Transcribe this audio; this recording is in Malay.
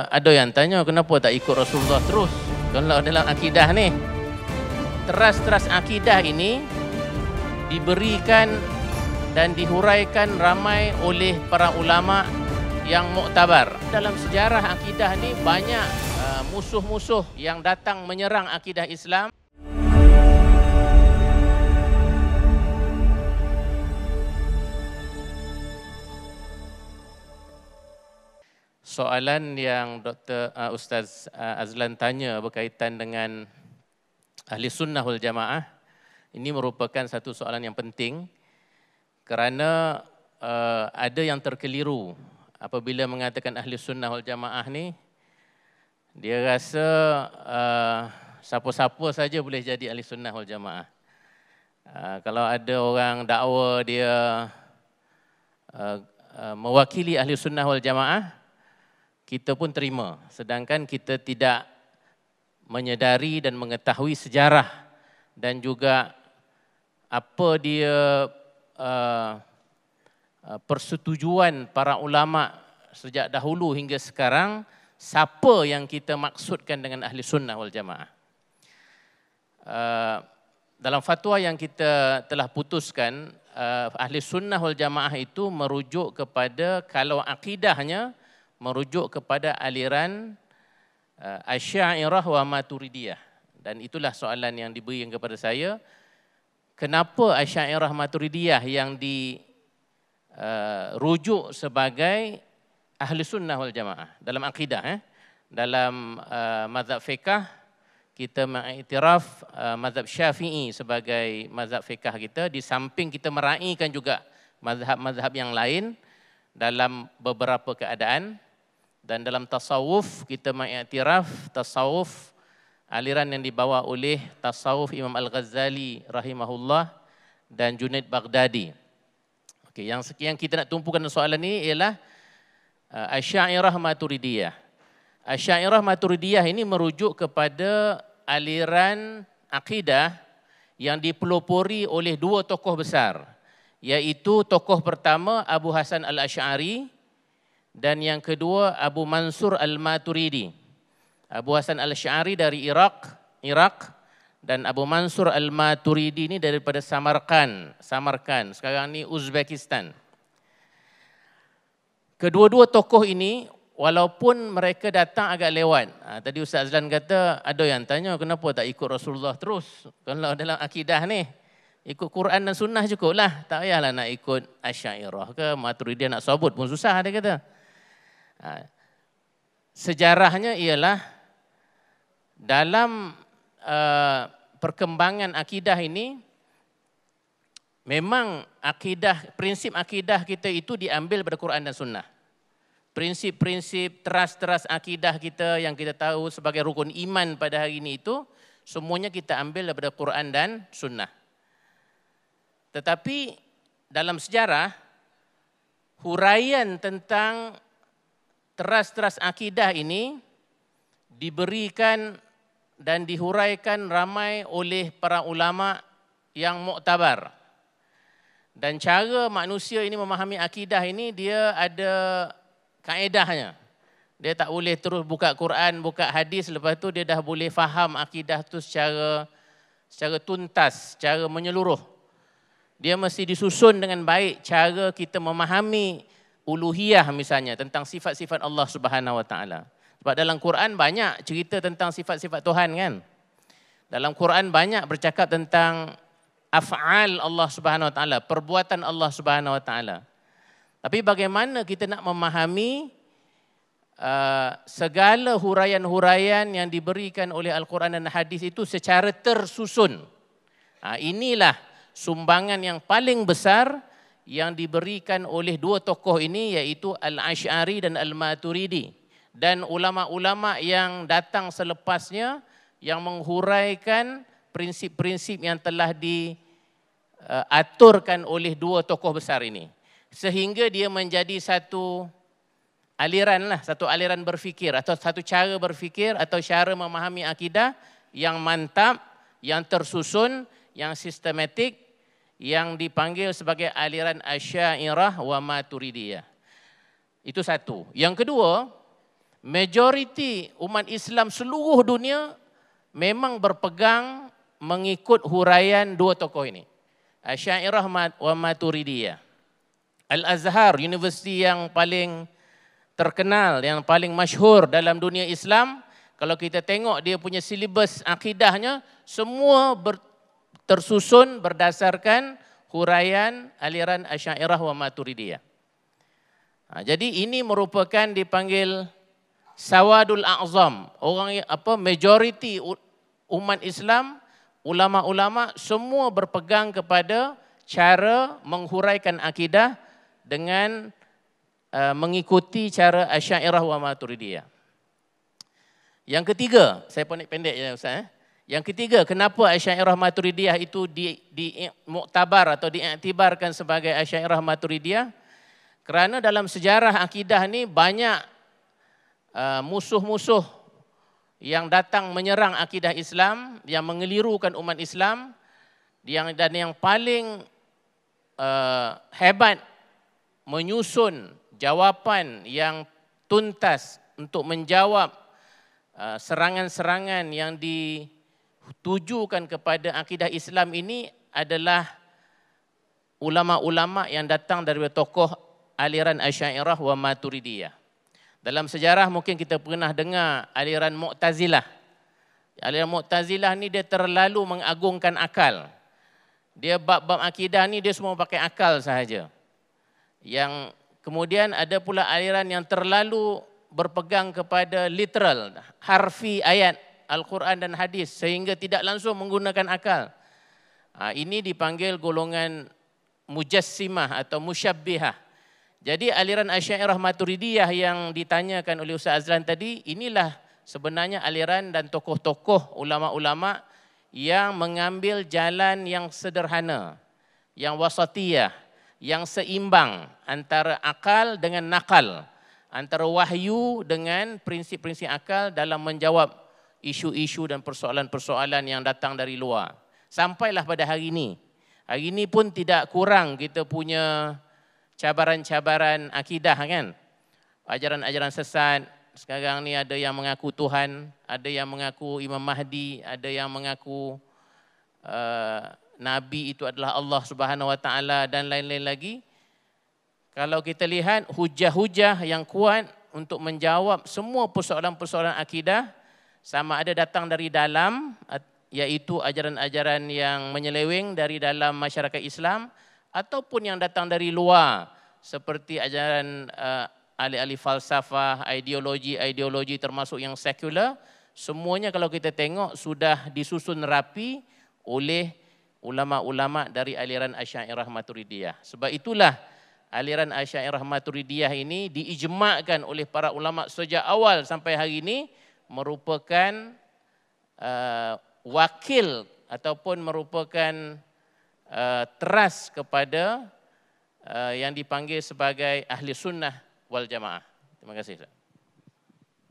Ada yang tanya kenapa tak ikut Rasulullah terus? Kalau dalam akidah ni, teras-teras akidah ini diberikan dan dihuraikan ramai oleh para ulama yang muktabar. Dalam sejarah akidah ni banyak uh, musuh-musuh yang datang menyerang akidah Islam. soalan yang Dr. Uh, Ustaz uh, Azlan tanya berkaitan dengan ahli sunnah wal jamaah ini merupakan satu soalan yang penting kerana uh, ada yang terkeliru apabila mengatakan ahli sunnah wal jamaah ni dia rasa siapa-siapa saja boleh jadi ahli sunnah wal jamaah kalau ada orang dakwa dia mewakili ahli sunnah wal jamaah kita pun terima. Sedangkan kita tidak menyedari dan mengetahui sejarah dan juga apa dia uh, uh, persetujuan para ulama sejak dahulu hingga sekarang siapa yang kita maksudkan dengan ahli sunnah wal jamaah. Uh, dalam fatwa yang kita telah putuskan, ahli sunnah wal jamaah itu merujuk kepada kalau akidahnya, merujuk kepada aliran uh, Asy'ariyah wa Maturidiyah. Dan itulah soalan yang diberi kepada saya. Kenapa Asy'ariyah Maturidiyah yang di uh, rujuk sebagai ahli sunnah wal jamaah dalam akidah eh? Dalam uh, mazhab fiqh kita mengiktiraf uh, mazhab Syafi'i sebagai mazhab fiqh kita di samping kita meraihkan juga mazhab-mazhab yang lain dalam beberapa keadaan dan dalam tasawuf kita mengiktiraf tasawuf aliran yang dibawa oleh tasawuf Imam Al-Ghazali rahimahullah dan Junaid Baghdadi. Okey, yang sekian kita nak tumpukan soalan ini ialah uh, Asy'ariyah Maturidiyah. Asy'ariyah Maturidiyah ini merujuk kepada aliran akidah yang dipelopori oleh dua tokoh besar iaitu tokoh pertama Abu Hasan Al-Asy'ari dan yang kedua Abu Mansur Al-Maturidi. Abu Hasan Al-Syari dari Iraq, Irak, dan Abu Mansur Al-Maturidi ini daripada Samarkand, Samarkand. Sekarang ni Uzbekistan. Kedua-dua tokoh ini walaupun mereka datang agak lewat. Ha, tadi Ustaz Azlan kata ada yang tanya kenapa tak ikut Rasulullah terus. Kalau dalam akidah ni ikut Quran dan sunnah cukuplah. Tak payahlah nak ikut Asyairah ke Maturidi nak sabut pun susah dia kata. Ha. Sejarahnya ialah dalam uh, perkembangan akidah ini memang akidah prinsip akidah kita itu diambil dari Quran dan Sunnah. Prinsip-prinsip teras-teras akidah kita yang kita tahu sebagai rukun iman pada hari ini itu semuanya kita ambil daripada Quran dan Sunnah. Tetapi dalam sejarah huraian tentang teras-teras akidah ini diberikan dan dihuraikan ramai oleh para ulama yang muktabar. Dan cara manusia ini memahami akidah ini dia ada kaedahnya. Dia tak boleh terus buka Quran, buka hadis lepas tu dia dah boleh faham akidah tu secara secara tuntas, secara menyeluruh. Dia mesti disusun dengan baik cara kita memahami uluhiyah misalnya tentang sifat-sifat Allah Subhanahu wa taala. Sebab dalam Quran banyak cerita tentang sifat-sifat Tuhan kan? Dalam Quran banyak bercakap tentang af'al Allah Subhanahu wa taala, perbuatan Allah Subhanahu wa taala. Tapi bagaimana kita nak memahami uh, segala huraian-huraian yang diberikan oleh Al-Quran dan hadis itu secara tersusun? Uh, inilah sumbangan yang paling besar yang diberikan oleh dua tokoh ini iaitu Al-Ash'ari dan Al-Maturidi. Dan ulama-ulama yang datang selepasnya yang menghuraikan prinsip-prinsip yang telah diaturkan oleh dua tokoh besar ini. Sehingga dia menjadi satu aliran lah, satu aliran berfikir atau satu cara berfikir atau cara memahami akidah yang mantap, yang tersusun, yang sistematik yang dipanggil sebagai aliran Asyairah wa Maturidiyah. Itu satu. Yang kedua, majoriti umat Islam seluruh dunia memang berpegang mengikut huraian dua tokoh ini. Asyairah wa Maturidiyah. Al-Azhar, universiti yang paling terkenal, yang paling masyhur dalam dunia Islam, kalau kita tengok dia punya silibus akidahnya, semua ber, tersusun berdasarkan huraian aliran Asy'ariyah wa Maturidiyah. Ha, jadi ini merupakan dipanggil sawadul azam, orang apa majoriti umat Islam, ulama-ulama semua berpegang kepada cara menghuraikan akidah dengan uh, mengikuti cara Asy'ariyah wa Maturidiyah. Yang ketiga, saya pendek-pendek ya Ustaz. Eh. Yang ketiga, kenapa Asy'ariyah Maturidiyah itu di, di muktabar atau diiktibarkan sebagai Asy'ariyah Maturidiyah? Kerana dalam sejarah akidah ni banyak uh, musuh-musuh yang datang menyerang akidah Islam, yang mengelirukan umat Islam, yang dan yang paling uh, hebat menyusun jawapan yang tuntas untuk menjawab uh, serangan-serangan yang di tujukan kepada akidah Islam ini adalah ulama-ulama yang datang dari tokoh aliran Asy'ariyah wa Maturidiyah. Dalam sejarah mungkin kita pernah dengar aliran Mu'tazilah. Aliran Mu'tazilah ni dia terlalu mengagungkan akal. Dia bab-bab akidah ni dia semua pakai akal sahaja. Yang kemudian ada pula aliran yang terlalu berpegang kepada literal, harfi ayat Al-Quran dan hadis sehingga tidak langsung menggunakan akal. Ha, ini dipanggil golongan mujassimah atau musyabbihah. Jadi aliran Asy'ariyah Maturidiyah yang ditanyakan oleh Ustaz Azlan tadi inilah sebenarnya aliran dan tokoh-tokoh ulama-ulama yang mengambil jalan yang sederhana, yang wasatiyah, yang seimbang antara akal dengan nakal, antara wahyu dengan prinsip-prinsip akal dalam menjawab isu-isu dan persoalan-persoalan yang datang dari luar. Sampailah pada hari ini. Hari ini pun tidak kurang kita punya cabaran-cabaran akidah kan. Ajaran-ajaran sesat. Sekarang ni ada yang mengaku Tuhan, ada yang mengaku Imam Mahdi, ada yang mengaku uh, Nabi itu adalah Allah Subhanahu Wa Taala dan lain-lain lagi. Kalau kita lihat hujah-hujah yang kuat untuk menjawab semua persoalan-persoalan akidah, sama ada datang dari dalam iaitu ajaran-ajaran yang menyeleweng dari dalam masyarakat Islam ataupun yang datang dari luar seperti ajaran uh, ahli-ahli falsafah, ideologi-ideologi termasuk yang sekular semuanya kalau kita tengok sudah disusun rapi oleh ulama-ulama dari aliran Asy'ariyah Maturidiyah. Sebab itulah aliran Asy'ariyah Maturidiyah ini diijmakkan oleh para ulama sejak awal sampai hari ini merupakan uh, wakil ataupun merupakan uh, teras kepada uh, yang dipanggil sebagai ahli sunnah wal jamaah. Terima kasih. Ustaz.